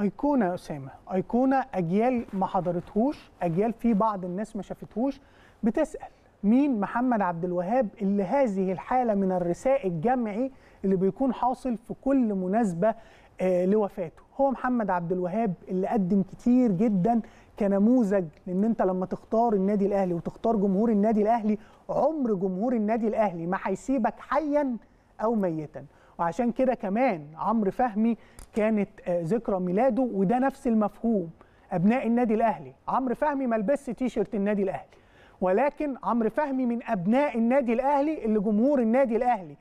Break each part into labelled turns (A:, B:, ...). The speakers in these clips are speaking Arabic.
A: ايقونه يا اسامه ايقونه اجيال ما حضرتهوش اجيال في بعض الناس ما شافتهوش بتسال مين محمد عبد الوهاب اللي هذه الحاله من الرساء الجمعي اللي بيكون حاصل في كل مناسبه آه لوفاته هو محمد عبد الوهاب اللي قدم كتير جدا كنموذج لان انت لما تختار النادي الاهلي وتختار جمهور النادي الاهلي عمر جمهور النادي الاهلي ما هيسيبك حيا او ميتا وعشان كده كمان عمرو فهمي كانت آه، ذكرى ميلاده وده نفس المفهوم ابناء النادي الاهلي عمرو فهمي ما لبسش تيشرت النادي الاهلي ولكن عمرو فهمي من ابناء النادي الاهلي اللي جمهور النادي الاهلي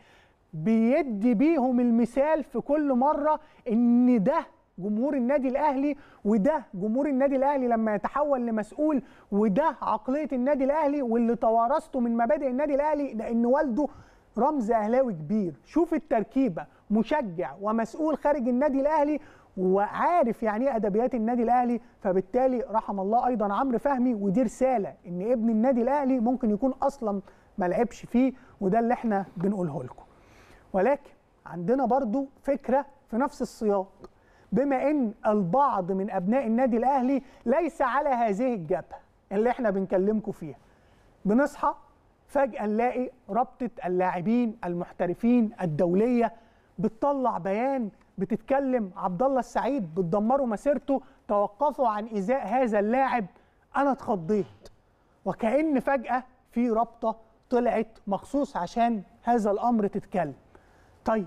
A: بيدي بيهم المثال في كل مره ان ده جمهور النادي الاهلي وده جمهور النادي الاهلي لما يتحول لمسؤول وده عقليه النادي الاهلي واللي توارثته من مبادئ النادي الاهلي لان والده رمز اهلاوي كبير شوف التركيبه مشجع ومسؤول خارج النادي الاهلي وعارف يعني ايه ادبيات النادي الاهلي فبالتالي رحم الله ايضا عمرو فهمي ودي رساله ان ابن النادي الاهلي ممكن يكون اصلا ما لعبش فيه وده اللي احنا بنقوله لكم ولكن عندنا برضو فكره في نفس السياق بما ان البعض من ابناء النادي الاهلي ليس على هذه الجبهه اللي احنا بنكلمكم فيها بنصحى فجاه نلاقي رابطه اللاعبين المحترفين الدوليه بتطلع بيان بتتكلم عبد الله السعيد بتدمروا مسيرته توقفوا عن ايذاء هذا اللاعب انا اتخضيت وكأن فجأة في رابطة طلعت مخصوص عشان هذا الأمر تتكلم طيب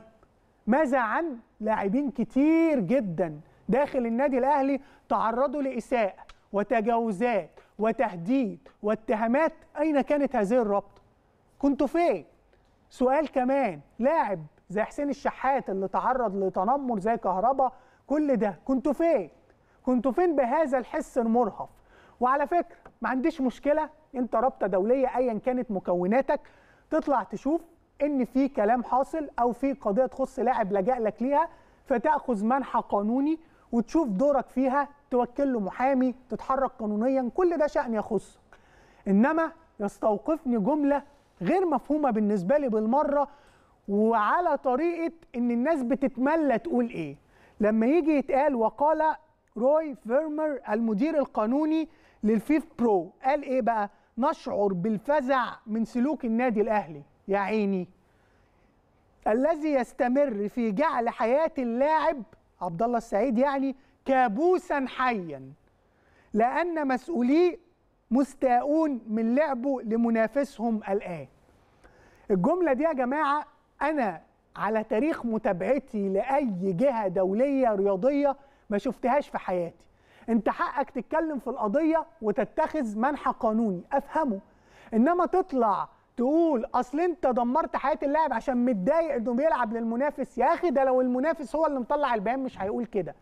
A: ماذا عن لاعبين كتير جدا داخل النادي الأهلي تعرضوا لإساءة وتجاوزات وتهديد واتهامات أين كانت هذه الرابطة؟ كنتوا فين؟ سؤال كمان لاعب زي حسين الشحات اللي تعرض لتنمر زي كهربا كل ده كنتوا فين؟ كنتوا فين بهذا الحس المرهف؟ وعلى فكرة ما عنديش مشكلة انت رابطة دولية ايا كانت مكوناتك تطلع تشوف ان في كلام حاصل او في قضية تخص لاعب لجأ لك ليها فتأخذ منحى قانوني وتشوف دورك فيها توكل له محامي تتحرك قانونيا كل ده شأن يخصك إنما يستوقفني جملة غير مفهومة بالنسبة لي بالمرة وعلى طريقة إن الناس بتتملى تقول إيه لما يجي يتقال وقال روي فيرمر المدير القانوني للفيف برو قال إيه بقى نشعر بالفزع من سلوك النادي الأهلي يا عيني الذي يستمر في جعل حياة اللاعب عبد الله السعيد يعني كابوسا حيا لأن مسؤوليه مستاءون من لعبه لمنافسهم الآن الجملة دي يا جماعة أنا على تاريخ متابعتي لأي جهة دولية رياضية ما شفتهاش في حياتي انت حقك تتكلم في القضية وتتخذ منحى قانوني أفهمه إنما تطلع تقول اصل انت دمرت حياه اللاعب عشان متضايق انه بيلعب للمنافس يا اخي ده لو المنافس هو اللي مطلع البيان مش هيقول كده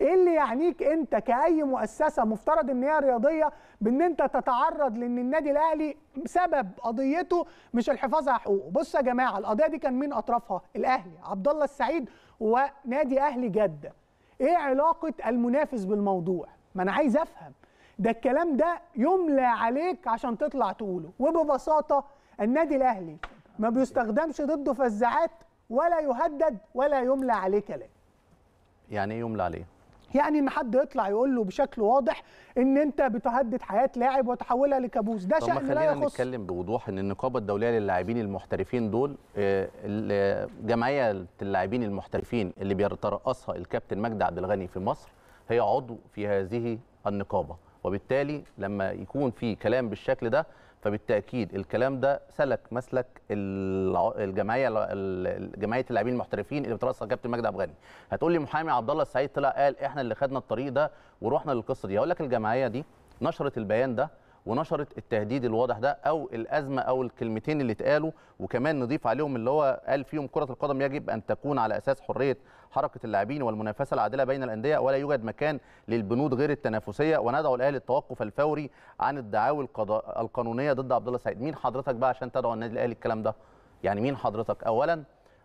A: ايه اللي يعنيك انت كاي مؤسسه مفترض ان هي رياضيه بان انت تتعرض لان النادي الاهلي سبب قضيته مش الحفاظ على حقوقه بصوا يا جماعه القضيه دي كان مين اطرافها الاهلي عبد الله السعيد ونادي اهلي جده ايه علاقه المنافس بالموضوع ما انا عايز افهم ده الكلام ده يملى عليك عشان تطلع تقوله وببساطه النادي الاهلي ما بيستخدمش ضده فزاعات ولا يهدد ولا يملى عليه كلام
B: يعني ايه يملى عليه
A: يعني ان حد يطلع يقول له بشكل واضح ان انت بتهدد حياه لاعب وتحولها لكابوس ده شان لا يخص
B: نتكلم بوضوح ان النقابه الدوليه للاعبين المحترفين دول آه، جمعيه اللاعبين المحترفين اللي بيترأسها الكابتن مجدي عبد الغني في مصر هي عضو في هذه النقابه وبالتالي لما يكون في كلام بالشكل ده فبالتاكيد الكلام ده سلك مسلك الجمعيه جمعيه اللاعبين المحترفين اللي بترأسها كابتن مجدي عبد الغني هتقول لي محامي عبد الله السعيد طلع قال احنا اللي خدنا الطريق ده ورحنا للقصه دي هقول لك الجمعيه دي نشرت البيان ده ونشرت التهديد الواضح ده او الازمه او الكلمتين اللي اتقالوا وكمان نضيف عليهم اللي هو قال فيهم كره القدم يجب ان تكون على اساس حريه حركه اللاعبين والمنافسه العادله بين الانديه ولا يوجد مكان للبنود غير التنافسيه وندعو الاهلي للتوقف الفوري عن الدعاوى القانونيه ضد عبد الله السعيد مين حضرتك بقى عشان تدعو النادي الاهلي الكلام ده يعني مين حضرتك اولا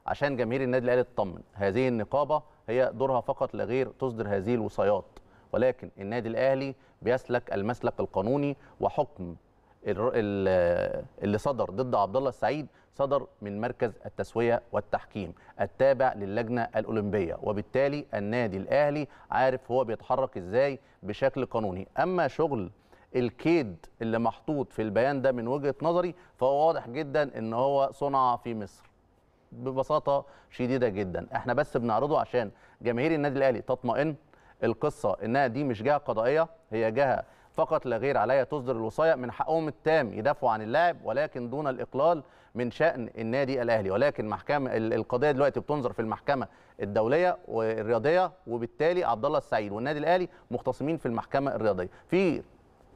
B: عشان جماهير النادي الاهلي تطمن هذه النقابه هي دورها فقط لغير تصدر هذه الوصايات ولكن النادي الاهلي بيسلك المسلك القانوني وحكم اللي صدر ضد عبد الله السعيد صدر من مركز التسويه والتحكيم التابع للجنه الاولمبيه وبالتالي النادي الاهلي عارف هو بيتحرك ازاي بشكل قانوني اما شغل الكيد اللي محطوط في البيان ده من وجهه نظري فهو واضح جدا ان هو صنع في مصر ببساطه شديده جدا احنا بس بنعرضه عشان جماهير النادي الاهلي تطمئن القصه انها دي مش جهه قضائيه هي جهه فقط لا غير عليها تصدر الوصايه من حقهم التام يدافعوا عن اللاعب ولكن دون الاقلال من شان النادي الاهلي ولكن محكمه القضيه دلوقتي بتنظر في المحكمه الدوليه والرياضيه وبالتالي عبد الله السعيد والنادي الاهلي مختصمين في المحكمه الرياضيه في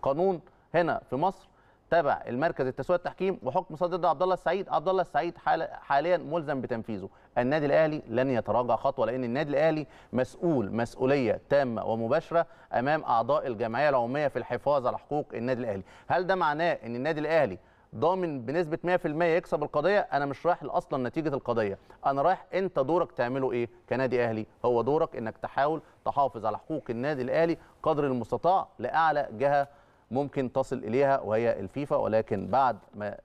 B: قانون هنا في مصر تبع المركز التسويه التحكيم وحكم صادر ضد عبد الله السعيد عبد الله السعيد حاليا ملزم بتنفيذه النادي الاهلي لن يتراجع خطوه لان النادي الاهلي مسؤول مسؤوليه تامه ومباشره امام اعضاء الجمعيه العموميه في الحفاظ على حقوق النادي الاهلي هل ده معناه ان النادي الاهلي ضامن بنسبه 100% يكسب القضيه انا مش رايح اصلا نتيجه القضيه انا رايح انت دورك تعمله ايه كنادي اهلي هو دورك انك تحاول تحافظ على حقوق النادي الاهلي قدر المستطاع لاعلى جهه ممكن تصل اليها وهي الفيفا ولكن بعد ما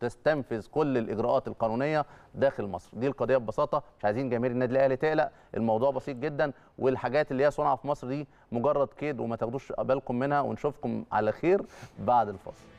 B: تستنفذ كل الاجراءات القانونيه داخل مصر دي القضيه ببساطه مش عايزين جماهير النادي الاهلي تقلق الموضوع بسيط جدا والحاجات اللي هي صنعه في مصر دي مجرد كيد وما تاخدوش بالكم منها ونشوفكم على خير بعد الفاصل